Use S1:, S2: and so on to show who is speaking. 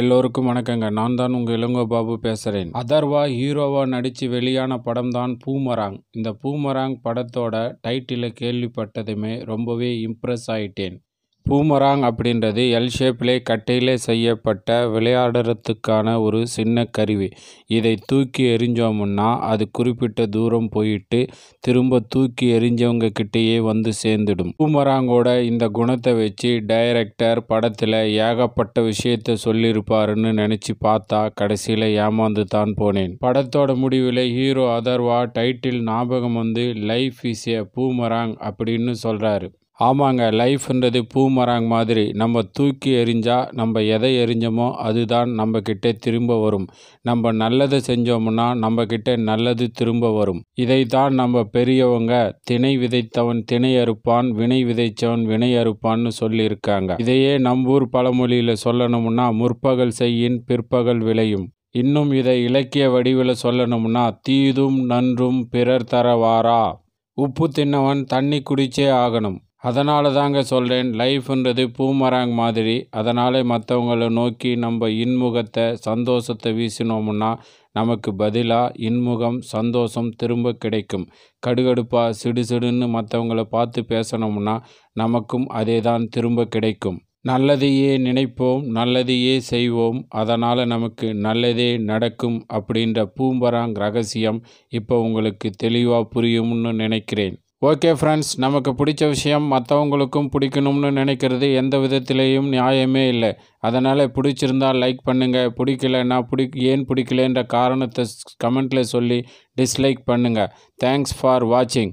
S1: எல்லோருக்கும் வணக்கங்க நான் தான் உங்கள் இளங்கோபாபு பாபு பேசுகிறேன் அதர்வா ஹீரோவாக நடித்து வெளியான படம் தான் பூமராங் இந்த பூமராங் படத்தோட டைட்டிலை கேள்விப்பட்டதுமே ரொம்பவே இம்ப்ரெஸ் ஆயிட்டேன் பூமராங் அப்படின்றது எல் ஷேப்பிலே கட்டையிலே செய்யப்பட்ட விளையாடுறதுக்கான ஒரு சின்ன கருவி இதை தூக்கி எறிஞ்சோமுன்னா அது குறிப்பிட்ட தூரம் போயிட்டு திரும்ப தூக்கி எறிஞ்சவங்க கிட்டேயே வந்து சேர்ந்துடும் பூமராங்கோட இந்த குணத்தை வச்சு டைரக்டர் படத்தில் ஏகப்பட்ட விஷயத்தை சொல்லியிருப்பாருன்னு நினச்சி பார்த்தா கடைசியில் ஏமாந்து தான் போனேன் படத்தோட முடிவில் ஹீரோ அதர்வா டைட்டில் ஞாபகம் வந்து லைஃப் இஸ் ஏ பூமராங் அப்படின்னு சொல்கிறாரு ஆமாங்க லைஃப்ன்றது பூமராங் மாதிரி நம்ம தூக்கி எறிஞ்சால் நம்ம எதை எரிஞ்சோமோ அதுதான் நம்ம கிட்டே திரும்ப வரும் நம்ம நல்லதை செஞ்சோம்னா கிட்டே நல்லது திரும்ப வரும் இதைத்தான் நம்ம பெரியவங்க தினை விதைத்தவன் திணை அறுப்பான் வினை விதைச்சவன் வினை அறுப்பான்னு சொல்லியிருக்காங்க இதையே நம்பூர் பழமொழியில் சொல்லணும்னா முற்பகல் செய்யின் பிற்பகல் விளையும் இன்னும் இதை இலக்கிய வடிவில் சொல்லணும்னா தீதும் நன்றும் பிறர் தரவாரா உப்பு தின்னவன் தண்ணி குடிச்சே ஆகணும் அதனால தாங்க சொல்கிறேன் லைஃப்ன்றது பூமராங் மாதிரி அதனாலே மற்றவங்களை நோக்கி நம்ம இன்முகத்தை சந்தோஷத்தை வீசினோம்னா நமக்கு பதிலாக இன்முகம் சந்தோஷம் திரும்ப கிடைக்கும் கடுகடுப்பாக சிடுசிடுன்னு மற்றவங்களை பார்த்து பேசணும்னா நமக்கும் அதே தான் திரும்ப கிடைக்கும் நல்லதையே நினைப்போம் நல்லதையே செய்வோம் அதனால் நமக்கு நல்லதே நடக்கும் அப்படின்ற பூம்பராங் ரகசியம் இப்போ உங்களுக்கு தெளிவாக புரியும்னு நினைக்கிறேன் ஓகே ஃப்ரெண்ட்ஸ் நமக்கு பிடிச்ச விஷயம் மற்றவங்களுக்கும் பிடிக்கணும்னு நினைக்கிறது எந்த விதத்திலேயும் நியாயமே இல்லை அதனால் பிடிச்சிருந்தால் லைக் பண்ணுங்கள் நான் பிடி ஏன் பிடிக்கலன்ற காரணத்தை கமெண்ட்டில் சொல்லி டிஸ்லைக் பண்ணுங்கள் தேங்க்ஸ் ஃபார் வாட்சிங்